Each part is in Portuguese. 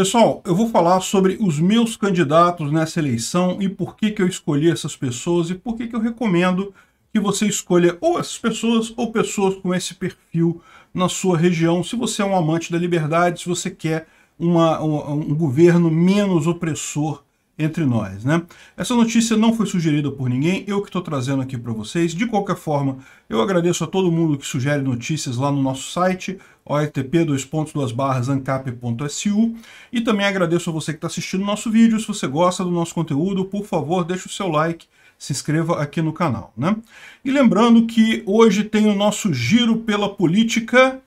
Pessoal, eu vou falar sobre os meus candidatos nessa eleição e por que, que eu escolhi essas pessoas e por que, que eu recomendo que você escolha ou essas pessoas ou pessoas com esse perfil na sua região, se você é um amante da liberdade, se você quer uma, um, um governo menos opressor entre nós, né? Essa notícia não foi sugerida por ninguém, eu que estou trazendo aqui para vocês. De qualquer forma, eu agradeço a todo mundo que sugere notícias lá no nosso site, ortp:/ancap.su, e também agradeço a você que está assistindo o nosso vídeo. Se você gosta do nosso conteúdo, por favor, deixe o seu like, se inscreva aqui no canal, né? E lembrando que hoje tem o nosso giro pela política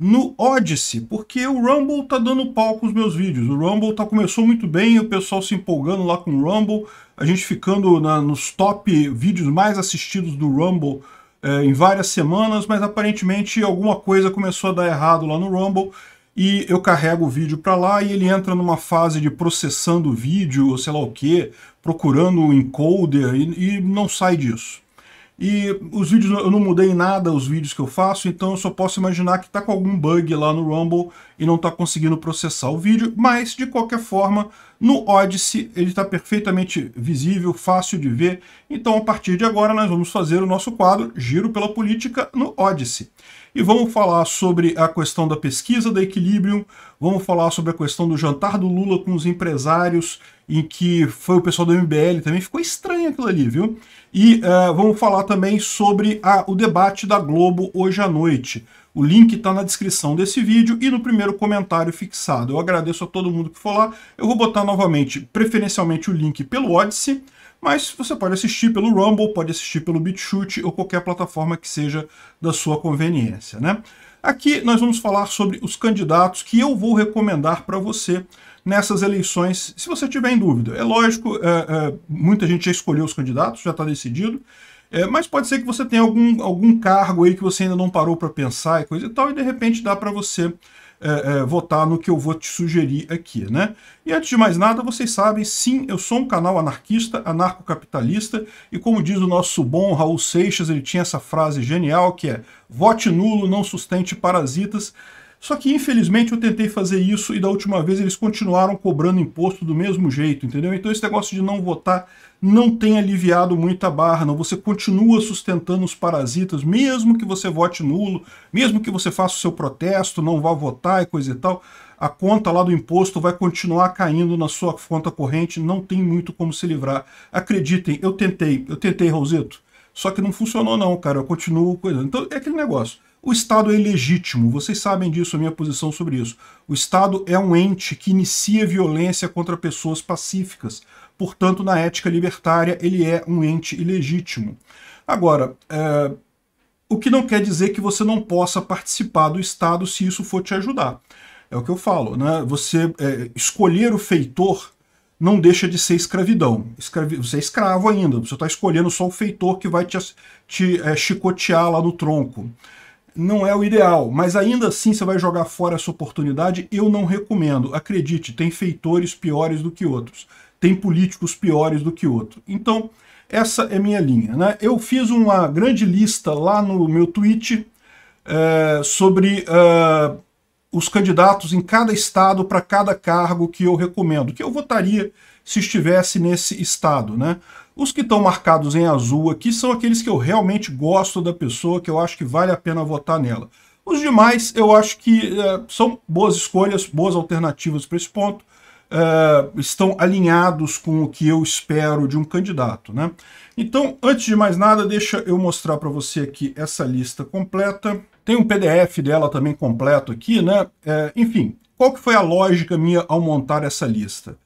no Odyssey, porque o Rumble tá dando pau com os meus vídeos. O Rumble tá, começou muito bem, o pessoal se empolgando lá com o Rumble, a gente ficando na, nos top vídeos mais assistidos do Rumble é, em várias semanas, mas aparentemente alguma coisa começou a dar errado lá no Rumble, e eu carrego o vídeo para lá e ele entra numa fase de processando o vídeo, ou sei lá o que, procurando o encoder, e, e não sai disso. E os vídeos, eu não mudei em nada os vídeos que eu faço, então eu só posso imaginar que está com algum bug lá no Rumble e não está conseguindo processar o vídeo, mas de qualquer forma, no Odyssey ele está perfeitamente visível, fácil de ver, então a partir de agora nós vamos fazer o nosso quadro Giro pela Política no Odyssey e vamos falar sobre a questão da pesquisa da Equilibrium, vamos falar sobre a questão do jantar do Lula com os empresários, em que foi o pessoal do MBL também, ficou estranho aquilo ali, viu? E uh, vamos falar também sobre a, o debate da Globo hoje à noite. O link está na descrição desse vídeo e no primeiro comentário fixado. Eu agradeço a todo mundo que foi lá. Eu vou botar novamente, preferencialmente, o link pelo Odyssey, mas você pode assistir pelo Rumble, pode assistir pelo BitChute ou qualquer plataforma que seja da sua conveniência, né? Aqui nós vamos falar sobre os candidatos que eu vou recomendar para você nessas eleições, se você tiver em dúvida. É lógico, é, é, muita gente já escolheu os candidatos, já está decidido, é, mas pode ser que você tenha algum, algum cargo aí que você ainda não parou para pensar e coisa e tal, e de repente dá para você é, é, votar no que eu vou te sugerir aqui, né? E antes de mais nada, vocês sabem, sim, eu sou um canal anarquista, anarcocapitalista, e como diz o nosso bom Raul Seixas, ele tinha essa frase genial que é vote nulo, não sustente parasitas, só que infelizmente eu tentei fazer isso e da última vez eles continuaram cobrando imposto do mesmo jeito, entendeu? Então esse negócio de não votar não tem aliviado muito a barra, não. Você continua sustentando os parasitas, mesmo que você vote nulo, mesmo que você faça o seu protesto, não vá votar e coisa e tal, a conta lá do imposto vai continuar caindo na sua conta corrente, não tem muito como se livrar. Acreditem, eu tentei, eu tentei, Roseto, só que não funcionou não, cara, eu continuo... Então é aquele negócio o Estado é ilegítimo, vocês sabem disso, a minha posição sobre isso. O Estado é um ente que inicia violência contra pessoas pacíficas. Portanto, na ética libertária, ele é um ente ilegítimo. Agora, é... o que não quer dizer que você não possa participar do Estado se isso for te ajudar. É o que eu falo, né? Você é, escolher o feitor não deixa de ser escravidão. Escravi... Você é escravo ainda, você está escolhendo só o feitor que vai te, te é, chicotear lá no tronco não é o ideal, mas ainda assim você vai jogar fora essa oportunidade, eu não recomendo. Acredite, tem feitores piores do que outros, tem políticos piores do que outros. Então, essa é minha linha. Né? Eu fiz uma grande lista lá no meu tweet é, sobre é, os candidatos em cada estado para cada cargo que eu recomendo, que eu votaria se estivesse nesse estado. Né? Os que estão marcados em azul aqui são aqueles que eu realmente gosto da pessoa, que eu acho que vale a pena votar nela. Os demais eu acho que eh, são boas escolhas, boas alternativas para esse ponto, eh, estão alinhados com o que eu espero de um candidato. Né? Então, antes de mais nada, deixa eu mostrar para você aqui essa lista completa. Tem um PDF dela também completo aqui, né? É, enfim, qual que foi a lógica minha ao montar essa lista?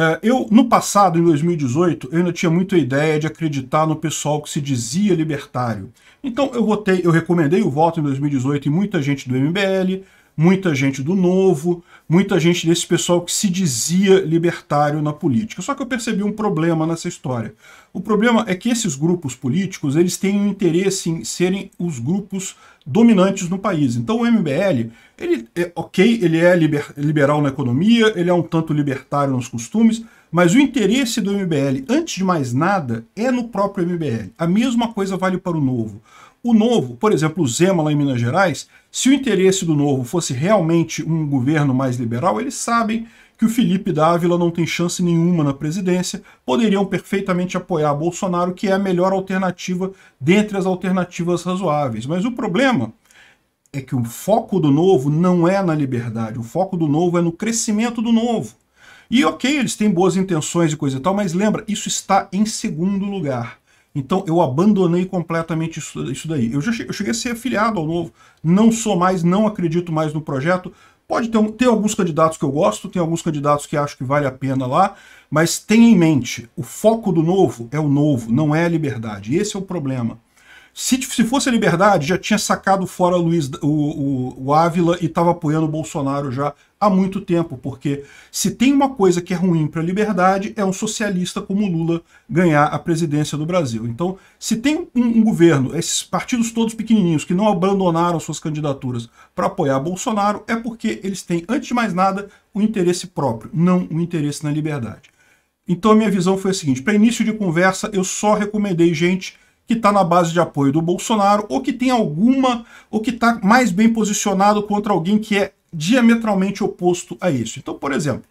É, eu, no passado, em 2018, eu ainda tinha muita ideia de acreditar no pessoal que se dizia libertário. Então eu votei, eu recomendei o voto em 2018 em muita gente do MBL, muita gente do Novo, muita gente desse pessoal que se dizia libertário na política. Só que eu percebi um problema nessa história. O problema é que esses grupos políticos eles têm um interesse em serem os grupos dominantes no país. Então o MBL, ele é ok, ele é liber, liberal na economia, ele é um tanto libertário nos costumes, mas o interesse do MBL, antes de mais nada, é no próprio MBL. A mesma coisa vale para o Novo. O Novo, por exemplo, o Zema lá em Minas Gerais, se o interesse do Novo fosse realmente um governo mais liberal, eles sabem que o Felipe Dávila não tem chance nenhuma na presidência, poderiam perfeitamente apoiar Bolsonaro, que é a melhor alternativa dentre as alternativas razoáveis. Mas o problema é que o foco do novo não é na liberdade, o foco do novo é no crescimento do novo. E ok, eles têm boas intenções e coisa e tal, mas lembra, isso está em segundo lugar. Então eu abandonei completamente isso, isso daí. Eu já cheguei, eu cheguei, a ser afiliado ao novo, não sou mais, não acredito mais no projeto. Pode ter, ter alguns candidatos que eu gosto, tem alguns candidatos que acho que vale a pena lá, mas tenha em mente, o foco do novo é o novo, não é a liberdade. Esse é o problema. Se, se fosse a liberdade, já tinha sacado fora Luiz, o, o, o Ávila e estava apoiando o Bolsonaro já há muito tempo, porque se tem uma coisa que é ruim para a liberdade, é um socialista como Lula ganhar a presidência do Brasil. Então, se tem um, um governo, esses partidos todos pequenininhos que não abandonaram suas candidaturas para apoiar Bolsonaro, é porque eles têm, antes de mais nada, o um interesse próprio, não o um interesse na liberdade. Então, a minha visão foi a seguinte: para início de conversa, eu só recomendei gente que está na base de apoio do Bolsonaro ou que tem alguma, ou que está mais bem posicionado contra alguém que é diametralmente oposto a isso. Então, por exemplo,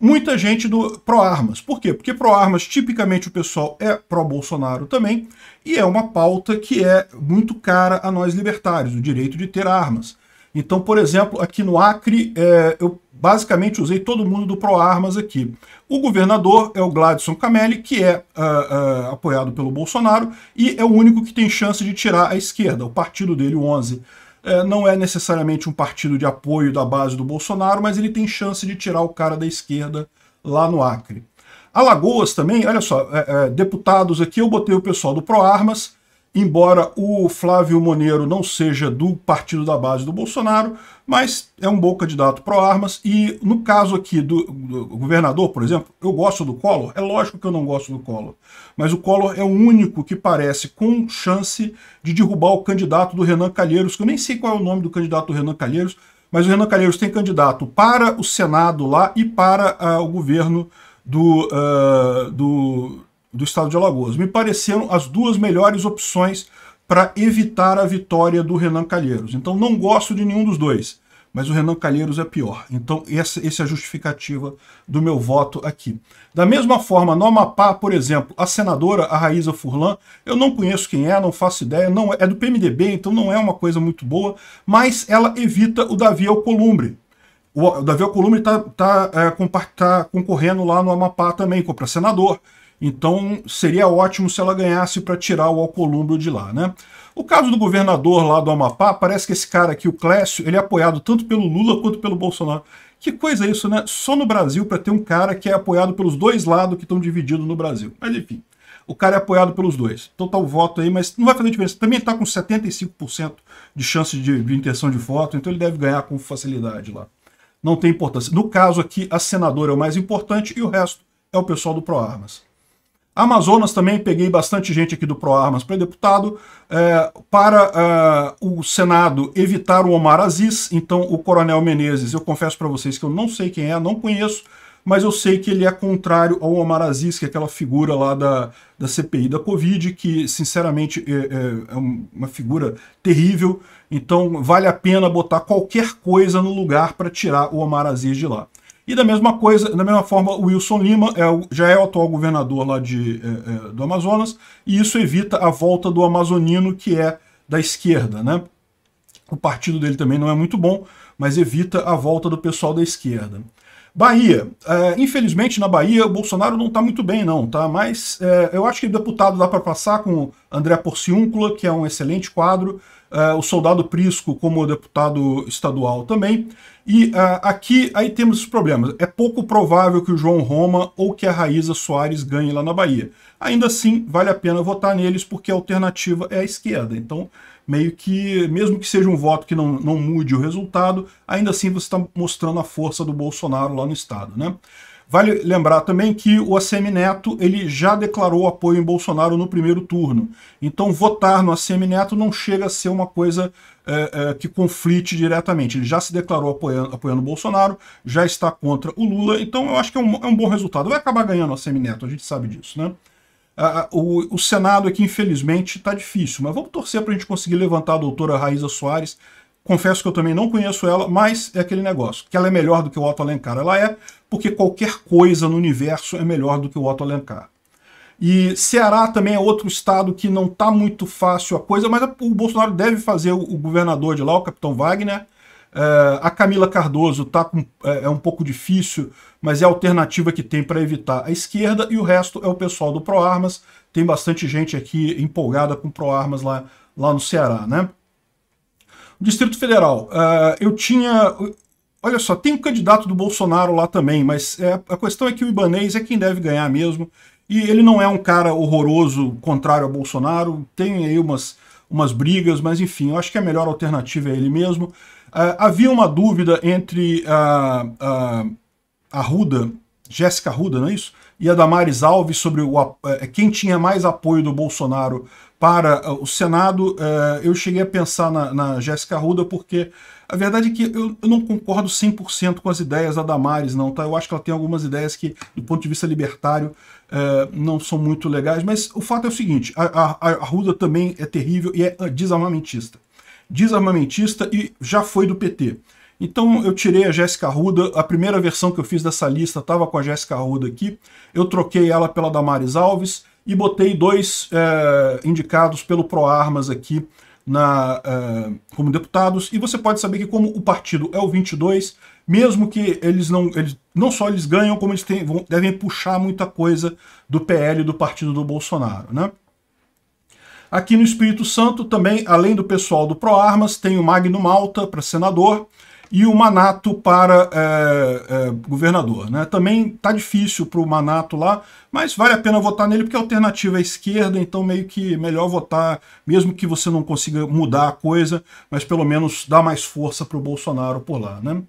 muita gente do pró-armas. Por quê? Porque pró-armas, tipicamente, o pessoal é pró-Bolsonaro também, e é uma pauta que é muito cara a nós libertários, o direito de ter armas. Então, por exemplo, aqui no Acre, é, eu basicamente usei todo mundo do pró-armas aqui. O governador é o Gladson Camelli, que é uh, uh, apoiado pelo Bolsonaro, e é o único que tem chance de tirar a esquerda, o partido dele, o 11% é, não é necessariamente um partido de apoio da base do Bolsonaro, mas ele tem chance de tirar o cara da esquerda lá no Acre. Alagoas também, olha só, é, é, deputados aqui, eu botei o pessoal do ProArmas, embora o Flávio Monero não seja do partido da base do Bolsonaro, mas é um bom candidato pro armas. E no caso aqui do, do, governador, por exemplo, eu gosto do Collor. É lógico que eu não gosto do Collor. Mas o Collor é o único que parece com chance de derrubar o candidato do Renan Calheiros, que eu nem sei qual é o nome do candidato do Renan Calheiros, mas o Renan Calheiros tem candidato para o Senado lá e para uh, o governo do, uh, do do estado de Alagoas. Me pareceram as duas melhores opções para evitar a vitória do Renan Calheiros. Então não gosto de nenhum dos dois, mas o Renan Calheiros é pior. Então essa, essa é a justificativa do meu voto aqui. Da mesma forma, no Amapá, por exemplo, a senadora, a Raíza Furlan, eu não conheço quem é, não faço ideia, não é, é do PMDB, então não é uma coisa muito boa, mas ela evita o Davi Alcolumbre, o Davi Alcolumbre está tá, é, tá concorrendo lá no Amapá também, para senador. Então seria ótimo se ela ganhasse para tirar o Alcolumbre de lá, né? O caso do governador lá do Amapá, parece que esse cara aqui, o Clécio, ele é apoiado tanto pelo Lula quanto pelo Bolsonaro. Que coisa é isso, né? Só no Brasil para ter um cara que é apoiado pelos dois lados que estão divididos no Brasil. Mas enfim, o cara é apoiado pelos dois. Então tá o voto aí, mas não vai fazer diferença. Também está com 75% de chance de, de intenção de voto, então ele deve ganhar com facilidade lá. Não tem importância. No caso aqui, a senadora é o mais importante e o resto é o pessoal do ProArmas. Amazonas também peguei bastante gente aqui do ProArmas para deputado. É, para é, o Senado evitar o Omar Aziz, então o Coronel Menezes, eu confesso para vocês que eu não sei quem é, não conheço, mas eu sei que ele é contrário ao Omar Aziz, que é aquela figura lá da, da CPI da Covid, que sinceramente é, é, é uma figura terrível, então vale a pena botar qualquer coisa no lugar para tirar o Omar Aziz de lá. E da mesma coisa, da mesma forma, o Wilson Lima é já é o atual governador lá de, é, é, do Amazonas, e isso evita a volta do amazonino, que é da esquerda. Né? O partido dele também não é muito bom, mas evita a volta do pessoal da esquerda. Bahia. É, infelizmente, na Bahia, o Bolsonaro não está muito bem, não. tá? Mas é, eu acho que deputado dá para passar com André Porciúncula, que é um excelente quadro, uh, o Soldado Prisco como deputado estadual também. E uh, aqui aí temos os problemas. É pouco provável que o João Roma ou que a Raíza Soares ganhe lá na Bahia. Ainda assim, vale a pena votar neles porque a alternativa é a esquerda. Então, meio que, mesmo que seja um voto que não, não mude o resultado, ainda assim você está mostrando a força do Bolsonaro lá no estado, né? Vale lembrar também que o ACM Neto ele já declarou apoio em Bolsonaro no primeiro turno. Então votar no ACM Neto não chega a ser uma coisa é, é, que conflite diretamente. Ele já se declarou apoiando, apoiando Bolsonaro, já está contra o Lula, então eu acho que é um, é um bom resultado. Vai acabar ganhando o ACM Neto, a gente sabe disso, né? o, o Senado aqui, infelizmente, está difícil, mas vamos torcer para a gente conseguir levantar a doutora Raíza Soares Confesso que eu também não conheço ela, mas é aquele negócio, que ela é melhor do que o Otto Alencar. Ela é porque qualquer coisa no universo é melhor do que o Otto Alencar. E Ceará também é outro estado que não está muito fácil a coisa, mas o Bolsonaro deve fazer o governador de lá, o capitão Wagner. É, a Camila Cardoso tá com, é, é um pouco difícil, mas é a alternativa que tem para evitar a esquerda, e o resto é o pessoal do ProArmas. Tem bastante gente aqui empolgada com ProArmas lá, lá no Ceará, né? Distrito Federal, uh, eu tinha. Olha só, tem um candidato do Bolsonaro lá também, mas é, a questão é que o Ibanês é quem deve ganhar mesmo. E ele não é um cara horroroso, contrário a Bolsonaro. Tem aí umas, umas brigas, mas enfim, eu acho que a melhor alternativa é ele mesmo. Uh, havia uma dúvida entre a, a, a Ruda Jéssica Ruda, não é isso? E a Damares Alves sobre o, é, quem tinha mais apoio do Bolsonaro para eh, o Senado, eh, eu cheguei a pensar na, na Jéssica Ruda porque a verdade é que eu, eu não concordo 100% com as ideias da Damares, não, tá? Eu acho que ela tem algumas ideias que, do ponto de vista libertário, eh, não são muito legais, mas o fato é o seguinte, a, a, a Ruda também é terrível e é ah, desarmamentista. Desarmamentista e já foi do PT. Então eu tirei a Jéssica Ruda, a primeira versão que eu fiz dessa lista estava com a Jéssica Ruda aqui, eu troquei ela pela Damares Alves e botei dois é, indicados pelo ProArmas aqui na, é, como deputados, e você pode saber que como o partido é o 22, mesmo que eles não, eles, não só eles ganham, como eles têm, vão, devem puxar muita coisa do PL do partido do Bolsonaro, né? Aqui no Espírito Santo também, além do pessoal do ProArmas, tem o Magno Malta para senador, e o Manato para é, é, governador. Né? Também tá difícil para o Manato lá, mas vale a pena votar nele porque a alternativa é esquerda, então meio que melhor votar, mesmo que você não consiga mudar a coisa, mas pelo menos dá mais força para o Bolsonaro por lá. Né?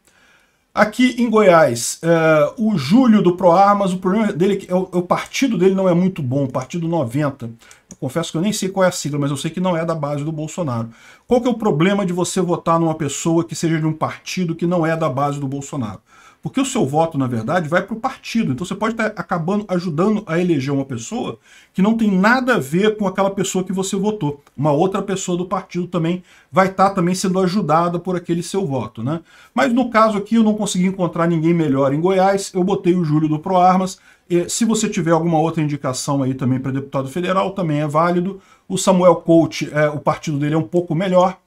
Aqui em Goiás, eh, o Júlio do ProArmas, o problema dele é, é o, é o, partido dele não é muito bom, o Partido 90. Eu confesso que eu nem sei qual é a sigla, mas eu sei que não é da base do Bolsonaro. Qual que é o problema de você votar numa pessoa que seja de um partido que não é da base do Bolsonaro? Porque o seu voto, na verdade, vai para o partido. Então você pode estar acabando ajudando a eleger uma pessoa que não tem nada a ver com aquela pessoa que você votou. Uma outra pessoa do partido também vai estar também sendo ajudada por aquele seu voto. Né? Mas no caso aqui eu não consegui encontrar ninguém melhor em Goiás, eu botei o Júlio do ProArmas. Se você tiver alguma outra indicação aí também para deputado federal, também é válido. O Samuel Coach, é, o partido dele é um pouco melhor,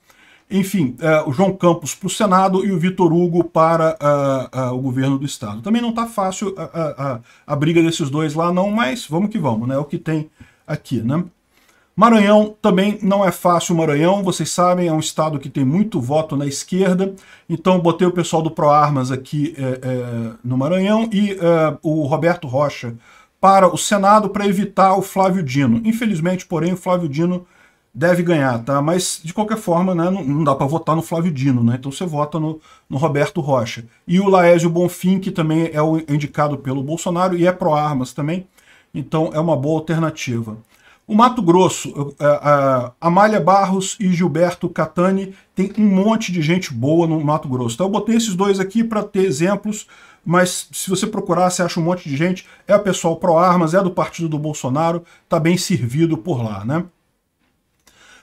enfim, uh, o João Campos para o Senado e o Vitor Hugo para uh, uh, o governo do Estado. Também não está fácil a, a, a, briga desses dois lá, não, mas vamos que vamos, né? É o que tem aqui, né? Maranhão também não é fácil Maranhão, vocês sabem, é um estado que tem muito voto na esquerda, então botei o pessoal do ProArmas aqui é, é, no Maranhão e o Roberto Rocha para o Senado para evitar o Flávio Dino. Infelizmente, porém, o Flávio Dino deve ganhar, tá? Mas, de qualquer forma, né, não, não dá para votar no Flávio Dino, né? Então você vota no, no, Roberto Rocha. E o Laésio Bonfim, que também é o, indicado pelo Bolsonaro e é pró-armas também, então é uma boa alternativa. O Mato Grosso, a, é, é, Amália Barros e Gilberto Catani, tem um monte de gente boa no Mato Grosso. Então Eu botei esses dois aqui para ter exemplos, mas se você procurar, você acha um monte de gente. É o pessoal pro armas é do partido do Bolsonaro, tá bem servido por lá, né?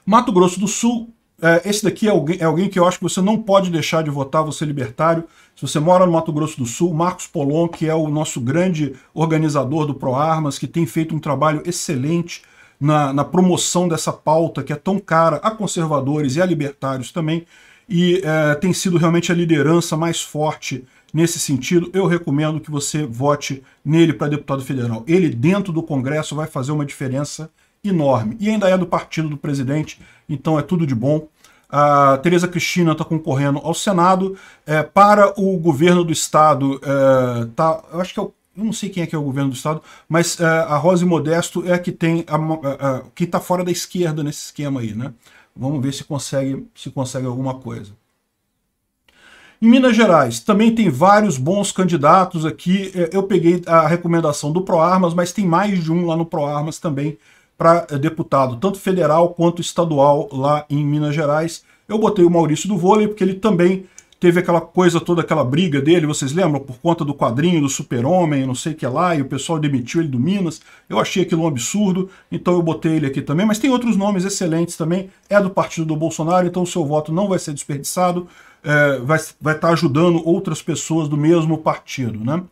Mato Grosso do Sul, é, esse daqui é alguém, é alguém que eu acho que você não pode deixar de votar, você é libertário. Se você mora no Mato Grosso do Sul, Marcos Polon, que é o nosso grande organizador do ProArmas, que tem feito um trabalho excelente na, na promoção dessa pauta que é tão cara a conservadores e a libertários também, e é, tem sido realmente a liderança mais forte nesse sentido. Eu recomendo que você vote nele para deputado federal. Ele, dentro do Congresso, vai fazer uma diferença enorme. E ainda é do partido do presidente, então é tudo de bom. A Tereza Cristina está concorrendo ao Senado. É, para o governo do Estado, é, tá, eu acho que é o eu não sei quem é que é o governo do estado, mas uh, a Rose Modesto é a que tem a, a, a que está fora da esquerda nesse esquema aí, né? Vamos ver se consegue se consegue alguma coisa. Em Minas Gerais também tem vários bons candidatos aqui. É, eu peguei a recomendação do ProArmas, mas tem mais de um lá no ProArmas também para eh, deputado, tanto federal quanto estadual lá em Minas Gerais. Eu botei o Maurício do vôlei porque ele também teve aquela coisa toda, aquela briga dele, vocês lembram? Por conta do quadrinho do super-homem, não sei o que lá, e o pessoal demitiu ele do Minas. Eu achei aquilo um absurdo, então eu botei ele aqui também. Mas tem outros nomes excelentes também, é do partido do Bolsonaro, então o seu voto não vai ser desperdiçado, é, vai estar vai tá ajudando outras pessoas do mesmo partido, né?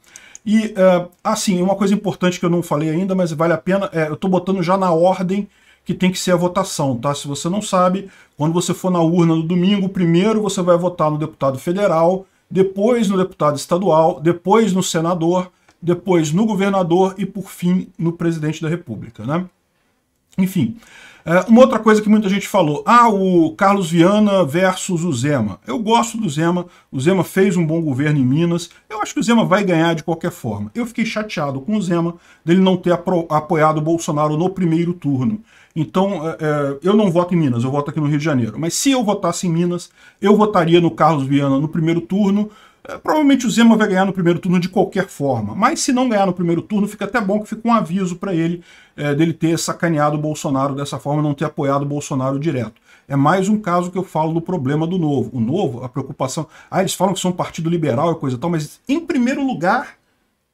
E, uh, assim, uma coisa importante que eu não falei ainda, mas vale a pena, é, eu estou botando já na ordem que tem que ser a votação, tá? Se você não sabe, quando você for na urna no domingo, primeiro você vai votar no deputado federal, depois no deputado estadual, depois no senador, depois no governador e, por fim, no presidente da república, né? Enfim, é, uma outra coisa que muita gente falou, ah, o Carlos Viana versus o Zema. Eu gosto do Zema, o Zema fez um bom governo em Minas, eu acho que o Zema vai ganhar de qualquer forma. Eu fiquei chateado com o Zema dele não ter apoiado o Bolsonaro no primeiro turno. Então, é, é, eu não voto em Minas, eu voto aqui no Rio de Janeiro. Mas se eu votasse em Minas, eu votaria no Carlos Viana no primeiro turno, é, provavelmente o Zema vai ganhar no primeiro turno de qualquer forma, mas se não ganhar no primeiro turno, fica até bom que fica um aviso para ele é, dele ter sacaneado o Bolsonaro dessa forma, não ter apoiado o Bolsonaro direto. É mais um caso que eu falo do problema do novo. O novo, a preocupação. Ah, eles falam que são um partido liberal e coisa e tal, mas em primeiro lugar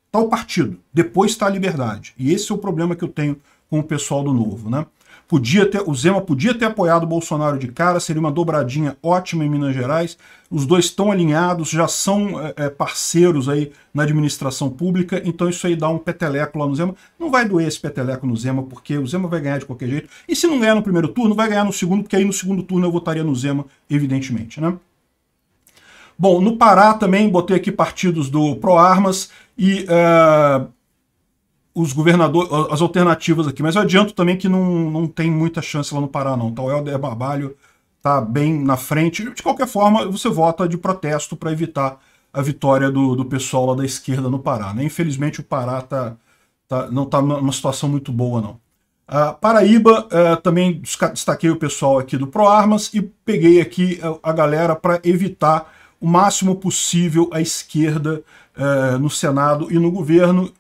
está o partido, depois está a liberdade. E esse é o problema que eu tenho com o pessoal do novo, né? Podia ter, o Zema podia ter apoiado o Bolsonaro de cara, seria uma dobradinha ótima em Minas Gerais. Os dois estão alinhados, já são é, é, parceiros aí na administração pública, então isso aí dá um peteleco lá no Zema. Não vai doer esse peteleco no Zema, porque o Zema vai ganhar de qualquer jeito. E se não ganhar no primeiro turno, vai ganhar no segundo, porque aí no segundo turno eu votaria no Zema, evidentemente, né? Bom, no Pará também botei aqui partidos do ProArmas e uh, os governadores, as alternativas aqui, mas eu adianto também que não, não tem muita chance lá no Pará, não. Tá? O Helder Barbalho tá bem na frente. De qualquer forma, você vota de protesto para evitar a vitória do, do pessoal lá da esquerda no Pará. Né? Infelizmente, o Pará tá, tá, não tá numa situação muito boa, não. Uh, Paraíba, uh, também destaquei o pessoal aqui do ProArmas e peguei aqui é, a, galera para evitar o máximo possível a esquerda uh, no Senado e no governo.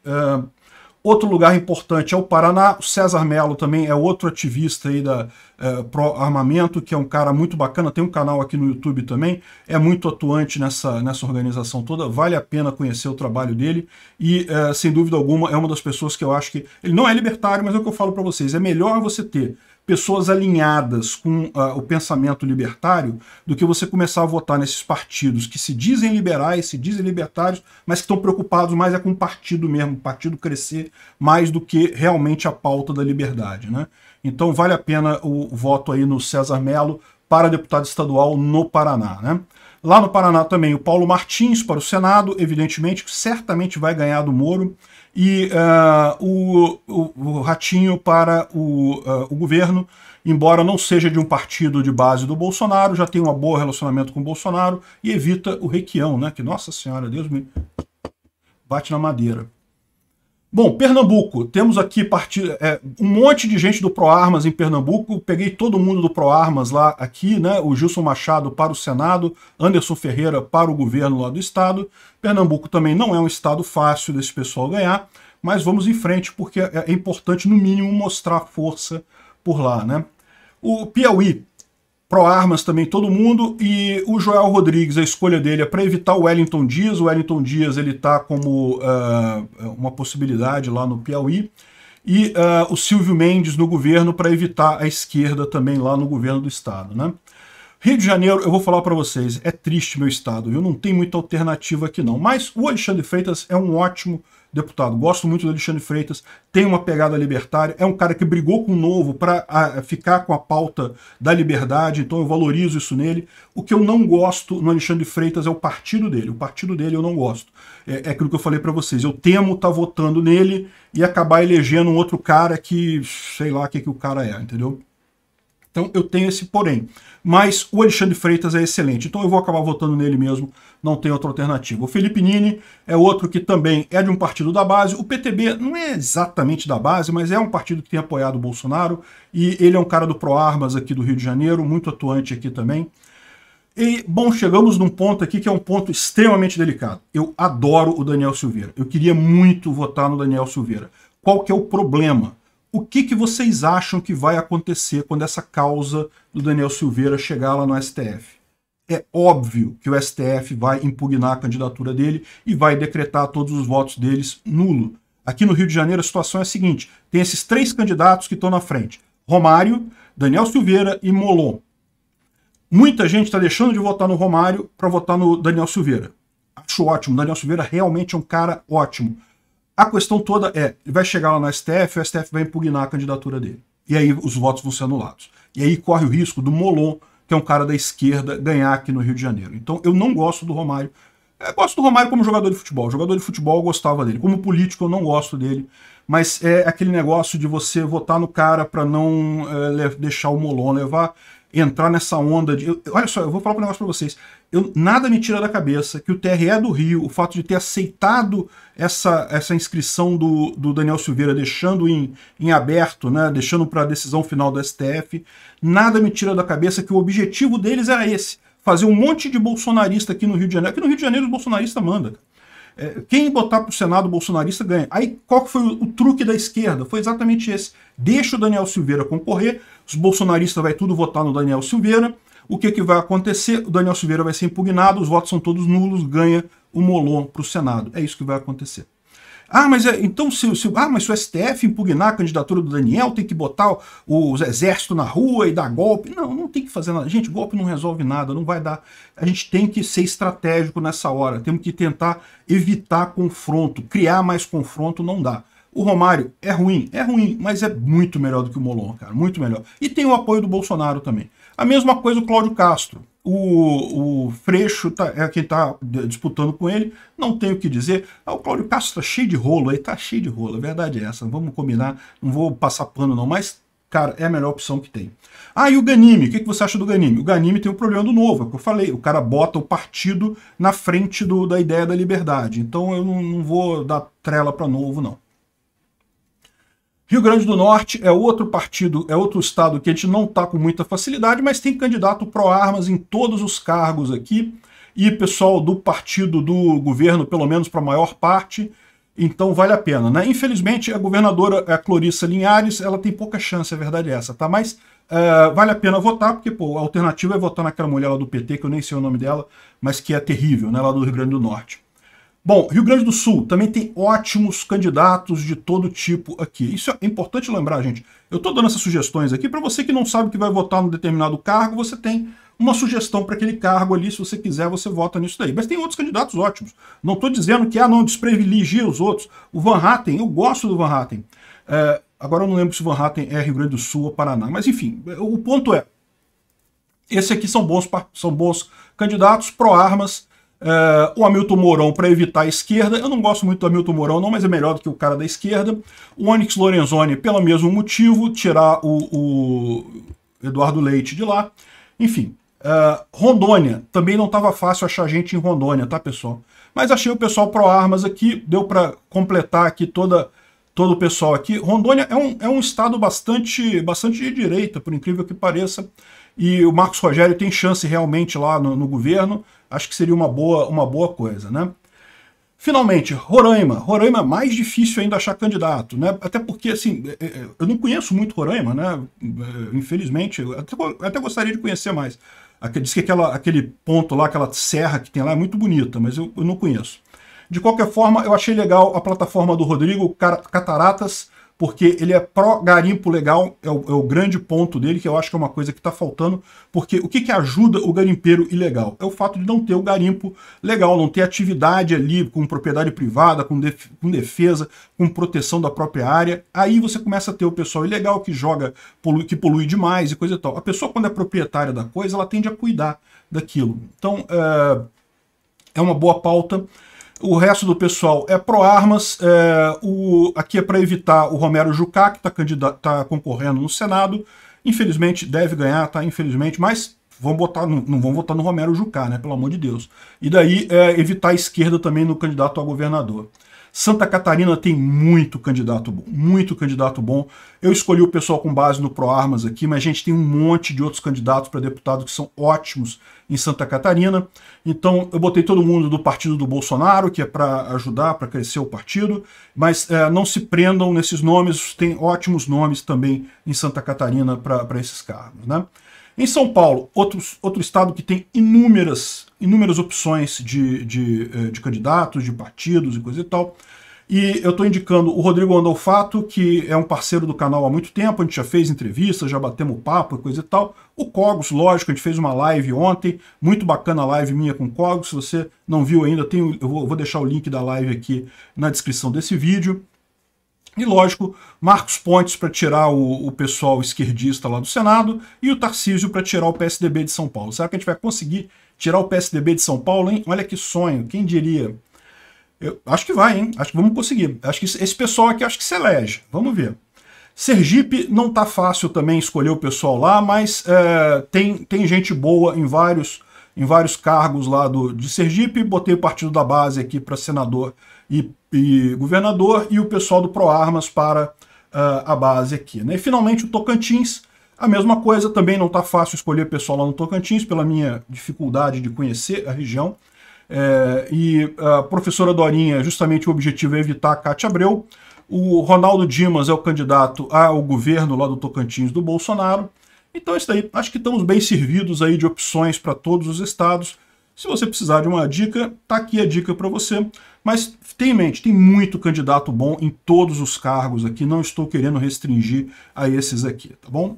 Outro lugar importante é o Paraná. O César Melo também é outro ativista aí da é, Pro Armamento, que é um cara muito bacana. Tem um canal aqui no YouTube também. É muito atuante nessa, nessa organização toda. Vale a pena conhecer o trabalho dele. E, é, sem dúvida alguma, é uma das pessoas que eu acho que... Ele não é libertário, mas é o que eu falo para vocês. É melhor você ter pessoas alinhadas com uh, o pensamento libertário do que você começar a votar nesses partidos que se dizem liberais, se dizem libertários, mas que estão preocupados mais é com o partido mesmo, o partido crescer mais do que realmente a pauta da liberdade. Né? Então vale a pena o voto aí no César Melo para deputado estadual no Paraná. Né? Lá no Paraná também o Paulo Martins para o Senado, evidentemente, que certamente vai ganhar do Moro, e uh, o, o, o, Ratinho para o, uh, o governo, embora não seja de um partido de base do Bolsonaro, já tem um bom relacionamento com o Bolsonaro e evita o Requião, né? Que, nossa senhora, Deus me... Bate na madeira. Bom, Pernambuco, temos aqui partido, é, um monte de gente do ProArmas em Pernambuco, peguei todo mundo do ProArmas lá aqui, né? o Gilson Machado para o Senado, Anderson Ferreira para o governo lá do estado. Pernambuco também não é um estado fácil desse pessoal ganhar, mas vamos em frente porque é, é importante, no mínimo, mostrar força por lá. Né? O Piauí, ProArmas armas também todo mundo, e o Joel Rodrigues, a escolha dele é para evitar o Wellington Dias, o Wellington Dias ele está como uh, uma possibilidade lá no Piauí, e uh, o Silvio Mendes no governo para evitar a esquerda também lá no governo do estado, né? Rio de Janeiro, eu vou falar para vocês, é triste meu estado, eu Não tem muita alternativa aqui não, mas o Alexandre Freitas é um ótimo deputado. Gosto muito do Alexandre Freitas, tem uma pegada libertária, é um cara que brigou com o novo para ficar com a pauta da liberdade, então eu valorizo isso nele. O que eu não gosto no Alexandre Freitas é o partido dele. O partido dele eu não gosto. É, é aquilo que eu falei para vocês. Eu temo estar tá votando nele e acabar elegendo um outro cara que, sei lá o que, que o cara é, entendeu? Então eu tenho esse porém. Mas o Alexandre Freitas é excelente, então eu vou acabar votando nele mesmo, não tem outra alternativa. O Felipe Nini é outro que também é de um partido da base. O PTB não é exatamente da base, mas é um partido que tem apoiado o Bolsonaro e ele é um cara do Proarmas aqui do Rio de Janeiro, muito atuante aqui também. E, bom, chegamos num ponto aqui que é um ponto extremamente delicado. Eu adoro o Daniel Silveira. Eu queria muito votar no Daniel Silveira. Qual que é o problema? o que, que vocês acham que vai acontecer quando essa causa do Daniel Silveira chegar lá no STF? É óbvio que o STF vai impugnar a candidatura dele e vai decretar todos os votos deles nulo. Aqui no Rio de Janeiro a situação é a seguinte, tem esses três candidatos que estão na frente, Romário, Daniel Silveira e Molon. Muita gente está deixando de votar no Romário para votar no Daniel Silveira. Acho ótimo, Daniel Silveira realmente é um cara ótimo. A questão toda é, ele vai chegar lá no STF, o STF vai impugnar a candidatura dele. E aí os votos vão ser anulados. E aí corre o risco do Molon, que é um cara da esquerda, ganhar aqui no Rio de Janeiro. Então eu não gosto do Romário. Eu gosto do Romário como jogador de futebol. Jogador de futebol eu gostava dele. Como político eu não gosto dele. Mas é aquele negócio de você votar no cara para não é, deixar o Molon levar entrar nessa onda de. olha só, eu vou falar um negócio para vocês. Eu, nada me tira da cabeça que o TRE do Rio, o fato de ter aceitado essa, essa inscrição do, do Daniel Silveira, deixando em, em aberto, né, deixando para a decisão final do STF, nada me tira da cabeça que o objetivo deles era esse: fazer um monte de bolsonarista aqui no Rio de Janeiro. Aqui no Rio de Janeiro, os bolsonaristas mandam. É, quem botar para o Senado bolsonarista ganha. Aí qual que foi o, o, truque da esquerda? Foi exatamente esse. Deixa o Daniel Silveira concorrer, os bolsonaristas vai tudo votar no Daniel Silveira. O que, que vai acontecer? O Daniel Silveira vai ser impugnado, os votos são todos nulos, ganha o Molon para o Senado. É isso que vai acontecer. Ah, mas é, então se, se, ah, mas se o STF impugnar a candidatura do Daniel, tem que botar os exércitos na rua e dar golpe. Não, não tem que fazer nada. Gente, golpe não resolve nada, não vai dar. A gente tem que ser estratégico nessa hora. Temos que tentar evitar confronto. Criar mais confronto não dá. O Romário é ruim, é ruim, mas é muito melhor do que o Molon, cara. Muito melhor. E tem o apoio do Bolsonaro também. A mesma coisa o Cláudio Castro o, o Freixo tá, é quem está disputando com ele, não tenho o que dizer. Ah, o Cláudio Castro está cheio de rolo aí, tá cheio de rolo, a verdade é essa, vamos combinar, não vou passar pano não, mas, cara, é a melhor opção que tem. Ah, e o Ganime, o que, que você acha do Ganime? O Ganime tem um problema do novo, é o que eu falei, o cara bota o partido na frente do, da ideia da liberdade, então eu não, não vou dar trela para novo não. Rio Grande do Norte é outro partido, é outro estado que a gente não está com muita facilidade, mas tem candidato pró-armas em todos os cargos aqui. E pessoal do partido do governo, pelo menos para a maior parte, então vale a pena, né? Infelizmente, a governadora a Clarissa Linhares, ela tem pouca chance, é verdade essa, tá? Mas uh, vale a pena votar, porque, pô, a alternativa é votar naquela mulher lá do PT, que eu nem sei o nome dela, mas que é terrível, né? Lá do Rio Grande do Norte. Bom, Rio Grande do Sul também tem ótimos candidatos de todo tipo aqui. Isso é importante lembrar, gente. Eu estou dando essas sugestões aqui para você que não sabe que vai votar no determinado cargo, você tem uma sugestão para aquele cargo ali, se você quiser, você vota nisso daí. Mas tem outros candidatos ótimos. Não estou dizendo que, ah, não, desprivilegia os outros. O Van Hatten, eu gosto do Van Hatten. É, agora eu não lembro se o Van Hatten é Rio Grande do Sul ou Paraná, mas enfim, o ponto é, esses aqui são bons, são bons candidatos pro armas é, o Hamilton Mourão para evitar a esquerda. Eu não gosto muito do Hamilton Mourão, não, mas é melhor do que o cara da esquerda. O Onyx Lorenzoni, pelo mesmo motivo, tirar o, o Eduardo Leite de lá. Enfim, é, Rondônia. Também não estava fácil achar gente em Rondônia, tá, pessoal? Mas achei o pessoal pro armas aqui, deu para completar aqui toda todo o pessoal aqui. Rondônia é um, é um estado bastante, bastante de direita, por incrível que pareça. E o Marcos Rogério tem chance realmente lá no, no governo acho que seria uma boa, uma boa coisa, né? Finalmente, Roraima. Roraima é mais difícil ainda achar candidato, né? Até porque, assim, é, é, eu não conheço muito Roraima, né? É, infelizmente, até, até gostaria de conhecer mais. Diz que aquela, aquele ponto lá, aquela serra que tem lá é muito bonita, mas eu, eu não conheço. De qualquer forma, eu achei legal a plataforma do Rodrigo Cataratas porque ele é pró-garimpo legal, é o, é o, grande ponto dele, que eu acho que é uma coisa que está faltando, porque o que, que ajuda o garimpeiro ilegal? É o fato de não ter o garimpo legal, não ter atividade ali com propriedade privada, com, def com defesa, com proteção da própria área. Aí você começa a ter o pessoal ilegal que joga, polui, que polui demais e coisa e tal. A pessoa, quando é proprietária da coisa, ela tende a cuidar daquilo. Então, é, é uma boa pauta. O resto do pessoal é pró-armas. É, o, aqui é para evitar o Romero Jucá, que está tá concorrendo no Senado. Infelizmente, deve ganhar, tá? Infelizmente, mas vão botar, não, não vão votar no Romero Jucá, né? Pelo amor de Deus. E daí é, evitar a esquerda também no candidato a governador. Santa Catarina tem muito candidato bom, muito candidato bom. Eu escolhi o pessoal com base no ProArmas aqui, mas a gente tem um monte de outros candidatos para deputado que são ótimos em Santa Catarina. Então eu botei todo mundo do partido do Bolsonaro, que é para ajudar, para crescer o partido, mas é, não se prendam nesses nomes, tem ótimos nomes também em Santa Catarina para esses cargos. Né? Em São Paulo, outros, outro estado que tem inúmeras inúmeras opções de, de, eh, de candidatos, de partidos e coisa e tal. E eu estou indicando o Rodrigo Andolfato, que é um parceiro do canal há muito tempo, a gente já fez entrevistas, já batemos papo e coisa e tal. O Cogos, lógico, a gente fez uma live ontem, muito bacana a live minha com o Cogos. Se você não viu ainda, tem, eu vou deixar o link da live aqui na descrição desse vídeo. E lógico, Marcos Pontes para tirar o, o, pessoal esquerdista lá do Senado e o Tarcísio para tirar o PSDB de São Paulo. Será que a gente vai conseguir Tirar o PSDB de São Paulo, hein? Olha que sonho, quem diria? Eu acho que vai, hein? Acho que vamos conseguir. Acho que esse pessoal aqui acho que se elege. Vamos ver. Sergipe não tá fácil também escolher o pessoal lá, mas é, tem, tem gente boa em vários, em vários cargos lá do, de Sergipe. Botei o partido da base aqui para senador e, e, governador e o pessoal do ProArmas para uh, a base aqui. Né? E finalmente o Tocantins a mesma coisa, também não está fácil escolher pessoal lá no Tocantins, pela minha dificuldade de conhecer a região. É, e a professora Dorinha, justamente o objetivo é evitar a Cátia Abreu. O Ronaldo Dimas é o candidato ao governo lá do Tocantins do Bolsonaro. Então é isso daí. Acho que estamos bem servidos aí de opções para todos os estados. Se você precisar de uma dica, está aqui a dica para você. Mas tenha em mente, tem muito candidato bom em todos os cargos aqui. Não estou querendo restringir a esses aqui, tá bom?